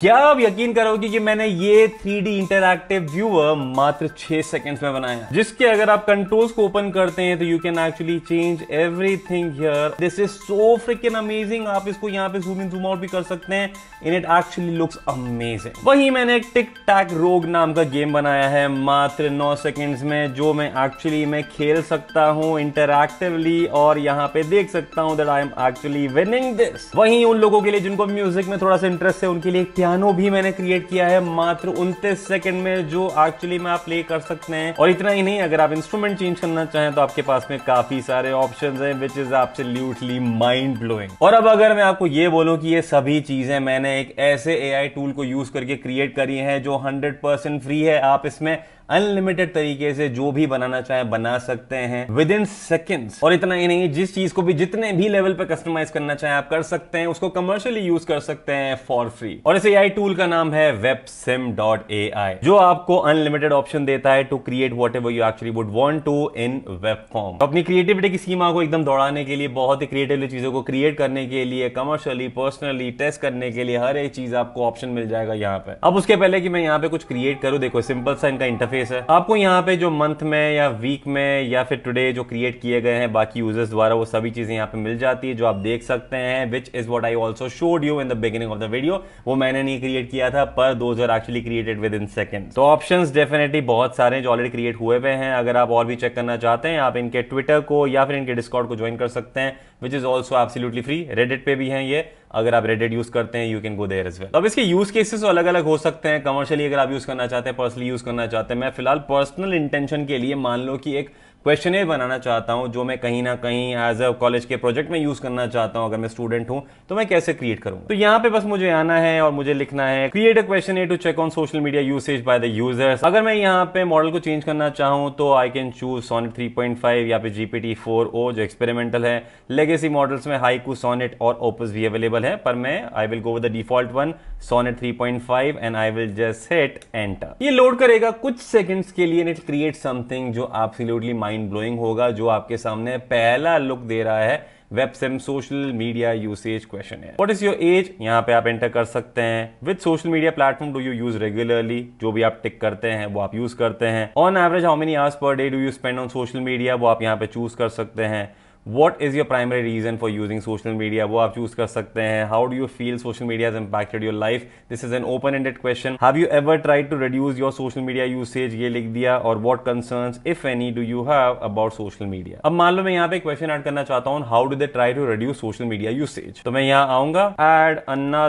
क्या आप यकीन करोगे कि मैंने ये 3D इंटरक्टिव व्यूअर मात्र 6 सेकंड्स में बनाया है जिसके अगर आप कंट्रोल्स को ओपन करते हैं तो you can actually change everything here this is so freaking amazing आप इसको यहाँ पे जूम इन जूम आउट भी कर सकते हैं in it actually looks amazing वही मैंने एक टिक टैक रोग नाम का गेम बनाया है मात्र नौ सेकेंड्स में जो मैं एक्चुअली मैं खेल सकता हूँ इंटरक्टिवली और यहाँ पे देख सकता हूँ that I am actually winning this वही उन लोगों के लिए जिनको म्यूजिक में थोड़ा सा इंटरेस्ट है उनके लिए क्या पियानो भी मैंने क्रिएट किया है मात्र उनतीस सेकंड में जो एक्चुअली में आप प्ले कर सकते हैं और इतना ही नहीं अगर आप इंस्ट्रूमेंट चेंज करना चाहें तो आपके पास में काफी सारे ऑप्शन है which is absolutely mind blowing और अब अगर मैं आपको ये बोलूं कि ये सभी चीजें मैंने एक ऐसे ए टूल को यूज करके क्रिएट करी है जो हंड्रेड फ्री है आप इसमें अनलिमिटेड तरीके से जो भी बनाना चाहे बना सकते हैं विद इन सेकेंड और इतना ही नहीं जिस चीज को भी जितने भी लेवल पे कस्टमाइज करना चाहे आप कर सकते हैं उसको कमर्शियली यूज कर सकते हैं फॉर फ्री और इस ए टूल का नाम है web sim dot A I जो आपको अनलिमिटेड ऑप्शन देता है to create whatever you actually would want to in web form अपनी क्रिएटिविटी की सीमा को एकदम दौड़ाने के लिए बहुत ही क्रिएटिवली चीजों को क्रिएट करने के लिए कमर्शियली पर्सनली टेस्ट करने के लिए हर एक चीज आपको ऑप्शन मिल जाएगा यहाँ पे अब उसके पहले कि मैं यहाँ पे कुछ क्रिएट करूँ देखो सिंपल सा इनका इंटरफेस इंटरफेस है आपको यहाँ पे जो मंथ में या वीक में या फिर टुडे जो क्रिएट किए गए हैं बाकी यूजर्स द्वारा वो सभी चीजें यहाँ पे मिल जाती है जो आप देख सकते हैं which is what I also showed you in the beginning of the video वो मैंने नहीं क्रिएट किया था पर those are actually created within second तो ऑप्शन डेफिनेटली बहुत सारे जो ऑलरेडी क्रिएट हुए हुए हैं अगर आप और भी चेक करना चाहते हैं आप इनके ट्विटर को या फिर इनके डिस्कॉर्ड को ज्वाइन कर सकते हैं which is also absolutely free Reddit पे भी हैं ये अगर आप रेडिट यूज करते हैं you can go there as well अब इसके यूज केसेस अलग अलग हो सकते हैं कमर्शियली अगर आप यूज करना चाहते हैं पर्सनली यूज करना चाहते हैं मैं फिलहाल पर्सनल इंटेंशन के लिए मान लो कि एक क्वेश्चन बनाना चाहता हूँ जो मैं कहीं ना कहीं एज अ कॉलेज के प्रोजेक्ट में यूज़ करना चाहता हूँ अगर मैं स्टूडेंट हूँ तो मैं कैसे क्रिएट करूँ तो यहाँ पे बस मुझे आना है और मुझे लिखना है create a question to check on social media usage by the users अगर मैं यहाँ पे मॉडल को चेंज करना चाहूँ तो आई कैन चूज सोनेट 3.5 या फिर जीपीटी 4o जो एक्सपेरिमेंटल है लेगेसी मॉडल्स में हाइकू सोनेट और ओपस भी अवेलेबल है पर मैं I will go with the default one Sonnet 3.5 and I will just hit enter ये लोड करेगा कुछ सेकंड्स के लिए इट क्रिएट समथिंग जो आप माइंड माइंड ब्लोइंग होगा जो आपके सामने पहला लुक दे रहा है web sim social media usage question है वॉट इज योर एज यहाँ पे आप एंटर कर सकते हैं with social media platform do you use regularly जो भी आप टिक करते हैं वो आप यूज करते हैं on average how many hours per day do you spend on social media वो आप यहाँ पे चूज कर सकते हैं what is your primary reason for using social media वो आप चूज कर सकते हैं how do you feel social media impacted your life this is an open ended question have you ever try to reduce your social media usage ये लिख दिया और what concern if any do you have about social media अब मान लो मैं यहाँ पे question add करना चाहता हूँ how do they try to reduce social media usage तो मैं यहाँ आऊंगा add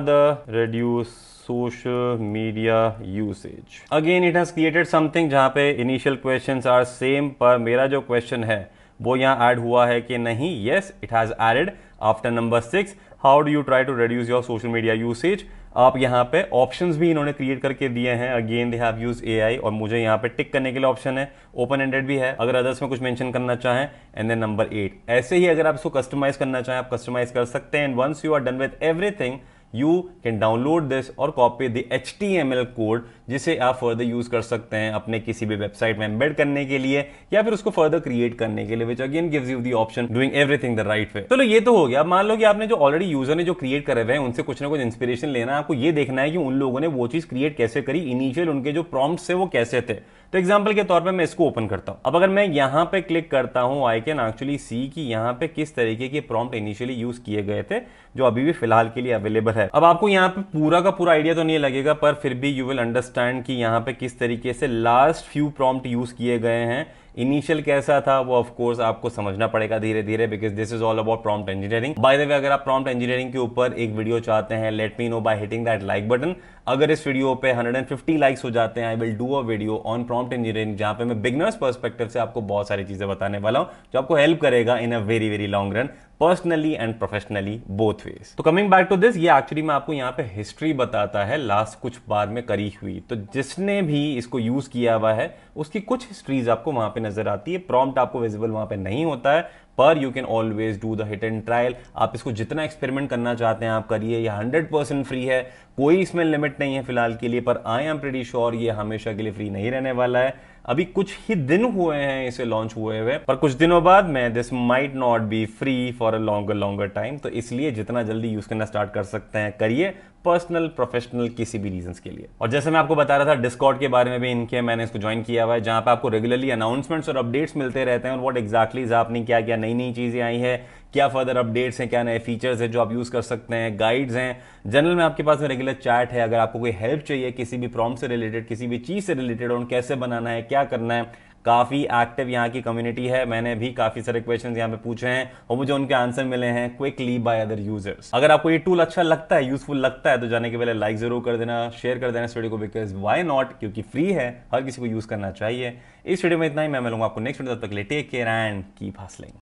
the reduce social media usage again it has created something जहाँ पे इनिशियल क्वेश्चन आर सेम पर मेरा जो क्वेश्चन है वो यहाँ ऐड हुआ है कि नहीं yes it has added after number six how do you try to reduce your social media usage आप यहाँ पे ऑप्शंस भी इन्होंने क्रिएट करके दिए हैं again they have use AI और मुझे यहाँ पे टिक करने के लिए ऑप्शन है ओपन एंडेड भी है अगर अदर्स में कुछ मेंशन करना चाहें एंड देन नंबर एट ऐसे ही अगर आप इसको कस्टमाइज करना चाहें आप कस्टमाइज कर सकते हैं and once you are done with everything you can download this और copy the H T M L code जिसे आप फर्दर यूज कर सकते हैं अपने किसी भी वेबसाइट में एम्बेड करने के लिए या फिर उसको फर्दर क्रिएट करने के लिए which again gives you the option doing everything the right way चलो ये तो हो गया मान लो कि आपने जो ऑलरेडी यूजर ने जो क्रिएट करे हुए हैं उनसे कुछ ना कुछ इंस्पिरेशन लेना आपको ये देखना है कि उन लोगों ने वो चीज क्रिएट कैसे करी इनिशियल उनके जो प्रॉम्प्ट से वो कैसे थे तो एग्जाम्पल के तौर पर मैं इसको ओपन करता हूँ अब अगर मैं यहाँ पे क्लिक करता हूँ आई कैन एक्चुअली सी कि यहाँ पे किस तरीके के प्रॉम्प्ट इनिशियली यूज किए गए थे जो अभी भी फिलहाल के लिए अवेलेबल है है अब आपको यहाँ पे पूरा का पूरा आइडिया तो नहीं लगेगा पर फिर भी यू विल अंडरस्टैंड कि यहाँ पे किस तरीके से लास्ट फ्यू प्रॉम्प्ट यूज किए गए हैं इनिशियल कैसा था वो ऑफ कोर्स आपको समझना पड़ेगा धीरे धीरे because this is all about prompt engineering by the way अगर आप प्रॉम्प्ट इंजीनियरिंग के ऊपर एक वीडियो चाहते हैं let me know by hitting that like button अगर इस वीडियो पे 150 लाइक्स हो जाते हैं I will do a video on prompt engineering जहां पे मैं बिगनर्स पर्सपेक्टिव से आपको बहुत सारी चीजें बताने वाला हूं जो आपको हेल्प करेगा in a very very long run personally and professionally both ways तो कमिंग बैक टू दिस ये एक्चुअली मैं आपको यहाँ पे हिस्ट्री बताता है लास्ट कुछ बार में करी हुई तो जिसने भी इसको यूज किया हुआ है उसकी कुछ हिस्ट्रीज आपको वहां पे नजर आती है प्रॉम्प्ट आपको विजिबल वहां पे नहीं होता है पर you can always do the hit and trial आप इसको जितना एक्सपेरिमेंट करना चाहते हैं आप करिए यह हंड्रेड परसेंट फ्री है कोई इसमें लिमिट नहीं है फिलहाल के लिए पर आई एम प्रेटी श्योर ये हमेशा के लिए फ्री नहीं रहने वाला है अभी कुछ ही दिन हुए हैं इसे लॉन्च हुए हुए पर कुछ दिनों बाद में this might not be free for a longer longer time तो इसलिए जितना जल्दी यूज करना स्टार्ट कर सकते हैं करिए पर्सनल प्रोफेशनल किसी भी रीजन के लिए और जैसे मैं आपको बता रहा था डिस्कॉर्ड के बारे में भी इनके मैंने इसको ज्वाइन किया हुआ है जहां पे आपको रेगुलरली अनाउंसमेंट्स और अपडेट्स मिलते रहते हैं और वॉट एक्जैक्टली exactly आपने क्या क्या नई नई चीजें आई है क्या फर्दर अपडेट्स हैं क्या नए फीचर्स हैं जो आप यूज़ कर सकते हैं गाइड्स हैं जनरल में आपके पास में रेगुलर चैट है अगर आपको कोई हेल्प चाहिए किसी भी प्रॉम से रिलेटेड किसी भी चीज़ से रिलेटेड और कैसे बनाना है क्या करना है काफ़ी एक्टिव यहाँ की कम्युनिटी है मैंने भी काफ़ी सारे क्वेश्चंस यहाँ पे पूछे हैं और मुझे उनके आंसर मिले हैं क्विकली बाय अदर यूजर्स अगर आपको ये टूल अच्छा लगता है यूजफुल लगता है तो जाने के पहले लाइक जरूर कर देना शेयर कर देना इस वीडियो को बिकॉज वाई नॉट क्योंकि फ्री है हर किसी को यूज़ करना चाहिए इस वीडियो में इतना ही मैं मिलूंगा आपको नेक्स्ट वीडियो तब तक ले टेक केयर एंड कीप हासलिंग